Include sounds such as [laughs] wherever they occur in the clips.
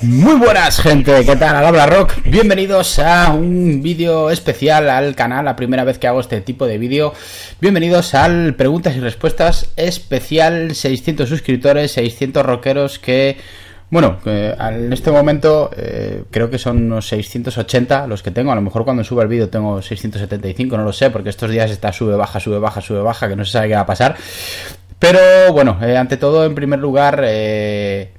Muy buenas gente, ¿qué tal? Al habla Rock, bienvenidos a un vídeo especial al canal, la primera vez que hago este tipo de vídeo. Bienvenidos al preguntas y respuestas especial, 600 suscriptores, 600 rockeros que... Bueno, en este momento eh, creo que son unos 680 los que tengo. A lo mejor cuando suba el vídeo tengo 675, no lo sé, porque estos días está sube, baja, sube, baja, sube, baja, que no se sabe qué va a pasar. Pero bueno, eh, ante todo, en primer lugar, eh,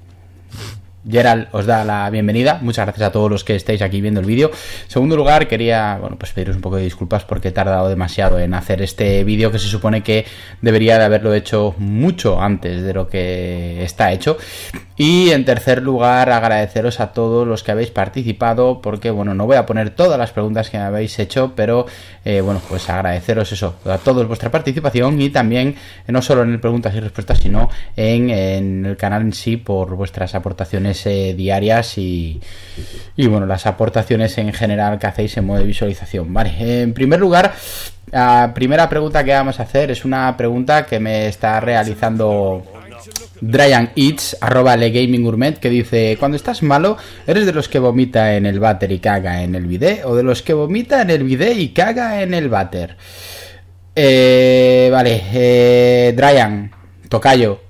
Gerald os da la bienvenida. Muchas gracias a todos los que estáis aquí viendo el vídeo. En segundo lugar, quería bueno, pues pediros un poco de disculpas porque he tardado demasiado en hacer este vídeo que se supone que debería de haberlo hecho mucho antes de lo que está hecho. Y en tercer lugar, agradeceros a todos los que habéis participado, porque bueno, no voy a poner todas las preguntas que me habéis hecho, pero eh, bueno, pues agradeceros eso, a todos vuestra participación y también, eh, no solo en el preguntas y respuestas, sino en, el canal en sí, por vuestras aportaciones eh, diarias y, y bueno, las aportaciones en general que hacéis en modo de visualización. Vale, en primer lugar, la primera pregunta que vamos a hacer es una pregunta que me está realizando Dryan Eats, arroba Urmet, que dice, cuando estás malo, ¿eres de los que vomita en el váter y caga en el bidé? ¿O de los que vomita en el vídeo y caga en el váter? Eh, vale, eh, tocayo.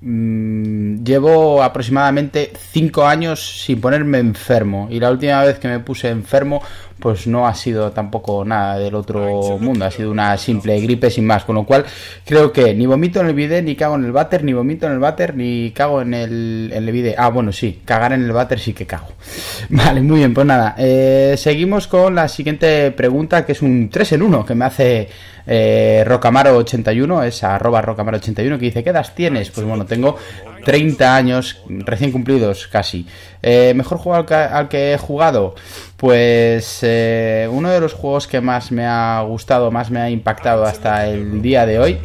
Mm, llevo aproximadamente 5 años sin ponerme enfermo y la última vez que me puse enfermo pues no ha sido tampoco nada del otro mundo, ha sido una simple gripe sin más, con lo cual creo que ni vomito en el bide, ni cago en el váter, ni vomito en el váter, ni cago en el, en el Ah, bueno, sí, cagar en el váter sí que cago. [laughs] Vale, muy bien, pues nada, eh, seguimos con la siguiente pregunta, que es un 3 en 1, que me hace eh, Rocamaro81, es arroba Rocamaro81, que dice, ¿qué edad tienes? Ah, pues bueno, tengo 30 años recién cumplidos casi. Eh, ¿Mejor juego al que, he jugado? Pues eh, uno de los juegos que más me ha gustado, más me ha impactado hasta el día de hoy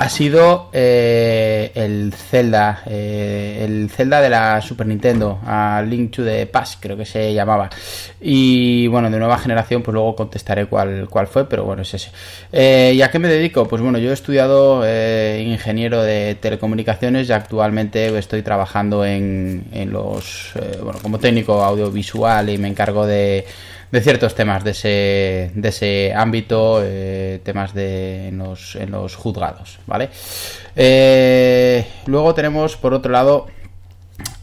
ha sido eh, el Zelda, eh, el Zelda de la Super Nintendo, a Link to the Past creo que se llamaba. Y bueno, de nueva generación, pues luego contestaré cuál, cuál fue, pero bueno, es ese. Eh, ¿Y a qué me dedico? Pues bueno, yo he estudiado ingeniero de telecomunicaciones y actualmente estoy trabajando en, en los, bueno, como técnico audiovisual y me encargo de de ciertos temas de ese, de ese ámbito, eh, temas de, en, los, juzgados, ¿vale? Eh, luego tenemos, por otro lado,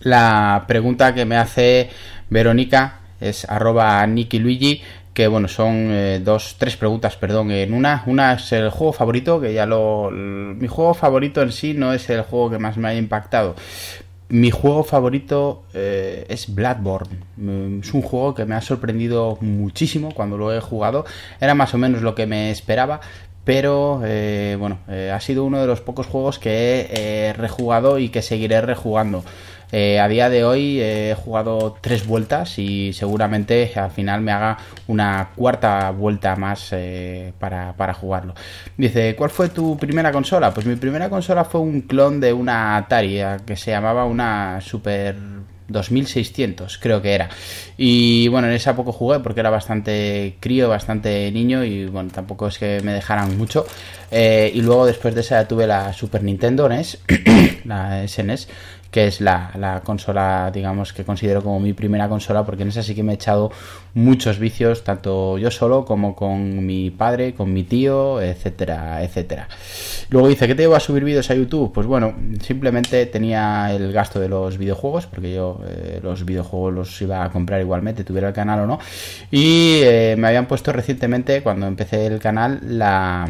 la pregunta que me hace Verónica, es arroba Nicky Luigi, que bueno, son eh, dos, tres preguntas, perdón, en una. Una es el juego favorito, que ya lo... Mi juego favorito en sí no es el juego que más me ha impactado, mi juego favorito eh, es Bloodborne. Mm, es un juego que me ha sorprendido muchísimo cuando lo he jugado. Era más o menos lo que me esperaba, pero eh, bueno, eh, ha sido uno de los pocos juegos que he rejugado y que seguiré rejugando. Eh, a día de hoy eh, he jugado tres vueltas y seguramente al final me haga una cuarta vuelta más eh, para, jugarlo. Dice, ¿cuál fue tu primera consola? Pues mi primera consola fue un clon de una Atari que se llamaba una Super 2600 creo que era y bueno en esa poco jugué porque era bastante crío bastante niño y bueno tampoco es que me dejaran mucho y luego después de esa tuve la Super Nintendo NES [clears throat] la SNES que es la, consola, digamos, que considero como mi primera consola, porque en esa sí que me he echado muchos vicios, tanto yo solo como con mi padre, con mi tío, etcétera, etcétera. Luego dice, ¿qué te lleva a subir vídeos a YouTube? Pues bueno, simplemente tenía el gasto de los videojuegos, porque yo eh, los videojuegos los iba a comprar igualmente, tuviera el canal o no, y eh, me habían puesto recientemente, cuando empecé el canal, la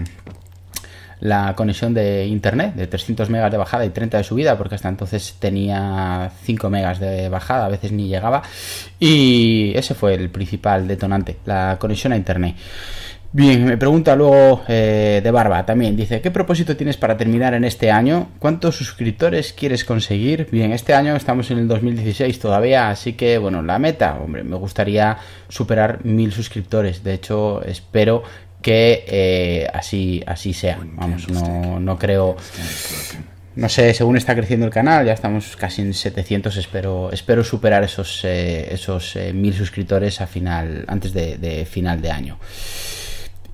la conexión de internet de 300 megas de bajada y 30 de subida, porque hasta entonces tenía 5 megas de bajada, a veces ni llegaba. Y ese fue el principal detonante, la conexión a internet. Bien, me pregunta luego eh, de Barba también. Dice, ¿qué propósito tienes para terminar en este año? ¿Cuántos suscriptores quieres conseguir? Bien, este año estamos en el 2016 todavía, así que bueno, la meta, hombre, me gustaría superar mil suscriptores. De hecho, espero que eh, así, así sea. Vamos, no, creo... No sé, según está creciendo el canal, ya estamos casi en 700, espero, espero superar esos, eh, esos eh, suscriptores a final, antes de, final de año.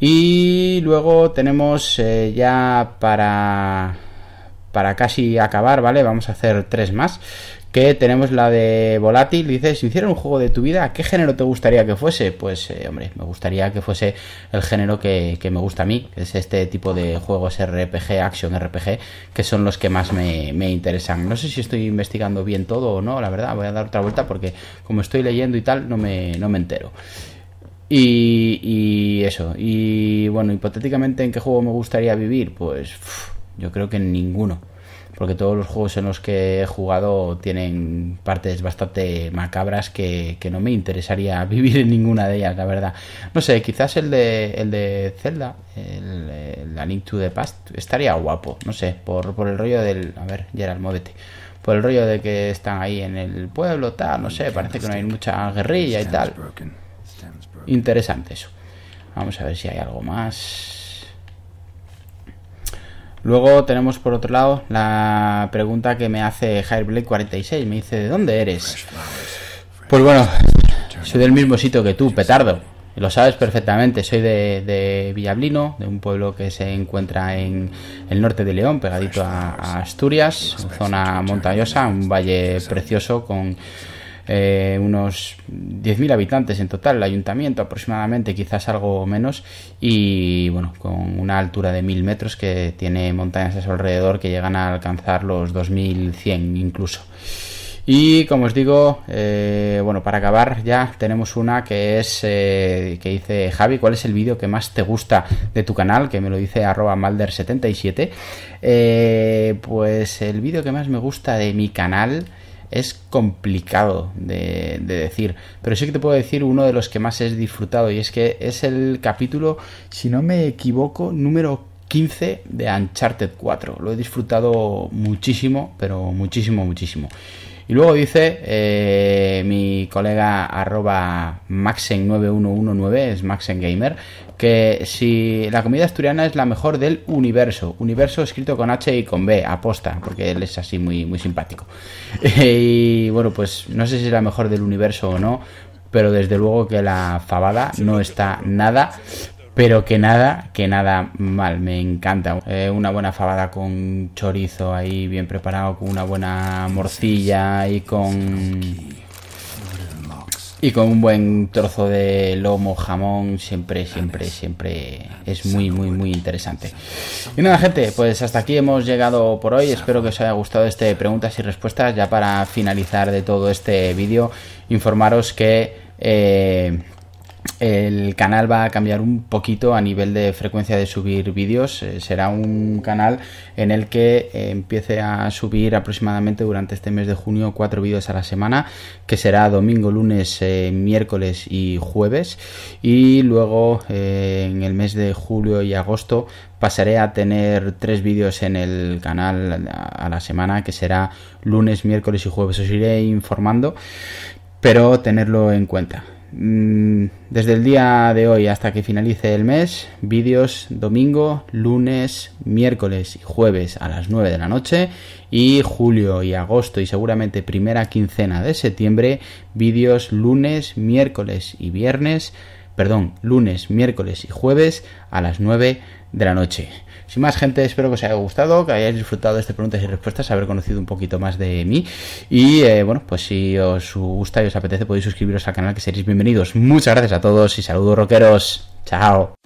Y luego tenemos ya para, para casi acabar, ¿vale? Vamos a hacer tres más que tenemos la de Volátil, dice, si hiciera un juego de tu vida, qué género te gustaría que fuese? Pues, eh, hombre, me gustaría que fuese el género que, que, me gusta a mí, que es este tipo de juegos RPG, Action RPG, que son los que más me, interesan. No sé si estoy investigando bien todo o no, la verdad, voy a dar otra vuelta porque como estoy leyendo y tal, no me, no me entero. Y, y eso, y bueno, hipotéticamente, ¿en qué juego me gustaría vivir? Pues, yo creo que en ninguno porque todos los juegos en los que he jugado tienen partes bastante macabras que, no me interesaría [laughs] vivir en ninguna de ellas, la verdad. No sé, quizás el de, el de Zelda, el, el la Link to the Past, estaría guapo, no sé, por, por el rollo del... A ver, Gerald, móvete por el rollo de que están ahí en el pueblo, tal, no sé, parece que no hay mucha guerrilla y tal. Interesante eso. Vamos a ver si hay algo más. Luego tenemos por otro lado la pregunta que me hace hireblade 46 Me dice, ¿de dónde eres? Pues, pues bueno, soy del mismo sitio que tú, petardo. Lo sabes perfectamente, soy de, Villablino, de un pueblo que se encuentra en el norte de León, pegadito a Asturias, zona montañosa, un valle precioso con eh, unos 10.000 habitantes en total, el ayuntamiento aproximadamente, quizás algo menos, y bueno, con una altura de 1.000 metros que tiene montañas a su alrededor que llegan a alcanzar los 2.100 incluso. Y como os digo, eh, bueno, para acabar ya tenemos una que es eh, que dice Javi, ¿cuál es el vídeo que más te gusta de tu canal? Que me lo dice arroba malder77. pues el vídeo que más me gusta de mi canal es complicado de, decir. Pero sí que te puedo decir uno de los que más he disfrutado y es que es el capítulo, si no me equivoco, número 15 de Uncharted 4. Lo he disfrutado muchísimo, pero muchísimo, muchísimo. Y luego dice eh, mi colega arroba maxen9119, es maxengamer, que si la comida asturiana es la mejor del universo, universo escrito con H y con B, aposta, porque él es así muy, muy simpático. [laughs] y bueno, pues no sé si es la mejor del universo o no, pero desde luego que la fabada no está nada pero que nada, que nada mal, me encanta. Eh, una buena fabada con chorizo ahí bien preparado, con una buena morcilla y con... Y con un buen trozo de lomo, jamón, siempre, siempre, siempre es muy, muy, muy interesante. Y nada, gente, pues hasta aquí hemos llegado por hoy. Espero que os haya gustado este preguntas y respuestas. Ya para finalizar de todo este vídeo, informaros que... Eh, el canal va a cambiar un poquito a nivel de frecuencia de subir vídeos. Eh, será un canal en el que eh, empiece a subir aproximadamente durante este mes de junio cuatro vídeos a la semana, que será domingo, lunes, eh, miércoles y jueves. Y luego en el mes de julio y agosto pasaré a tener tres vídeos en el canal a la semana, que será lunes, miércoles y jueves. Os iré informando, pero tenerlo en cuenta. Mm, desde el día de hoy hasta que finalice el mes, vídeos domingo, lunes, miércoles y jueves a las 9 de la noche y julio y agosto y seguramente primera quincena de septiembre, vídeos lunes, miércoles y viernes perdón, lunes, miércoles y jueves a las 9 de la noche. Sin más, gente, espero que os haya gustado, que hayáis disfrutado de este preguntas y respuestas, haber conocido un poquito más de mí. Y eh, bueno, pues si os gusta y os apetece, podéis suscribiros al canal, que seréis bienvenidos. Muchas gracias a todos y saludos, rockeros. Chao.